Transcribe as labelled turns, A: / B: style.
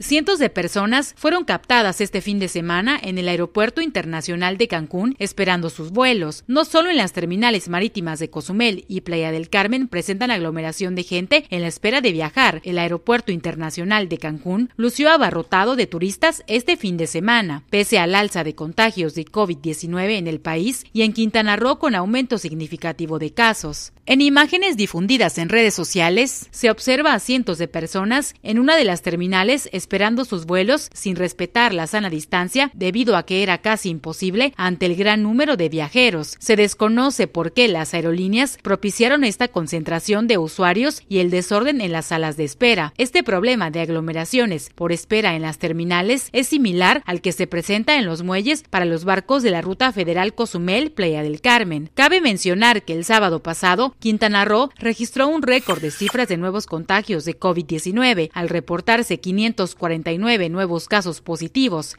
A: Cientos de personas fueron captadas este fin de semana en el Aeropuerto Internacional de Cancún esperando sus vuelos. No solo en las terminales marítimas de Cozumel y Playa del Carmen presentan aglomeración de gente en la espera de viajar. El Aeropuerto Internacional de Cancún lució abarrotado de turistas este fin de semana. Pese al alza de contagios de COVID-19 en el país y en Quintana Roo con aumento significativo de casos. En imágenes difundidas en redes sociales, se observa a cientos de personas en una de las terminales esperando sus vuelos sin respetar la sana distancia debido a que era casi imposible ante el gran número de viajeros. Se desconoce por qué las aerolíneas propiciaron esta concentración de usuarios y el desorden en las salas de espera. Este problema de aglomeraciones por espera en las terminales es similar al que se presenta en los muelles para los barcos de la Ruta Federal Cozumel Playa del Carmen. Cabe mencionar que el sábado pasado, Quintana Roo registró un récord de cifras de nuevos contagios de COVID-19 al reportarse 500 49 nuevos casos positivos.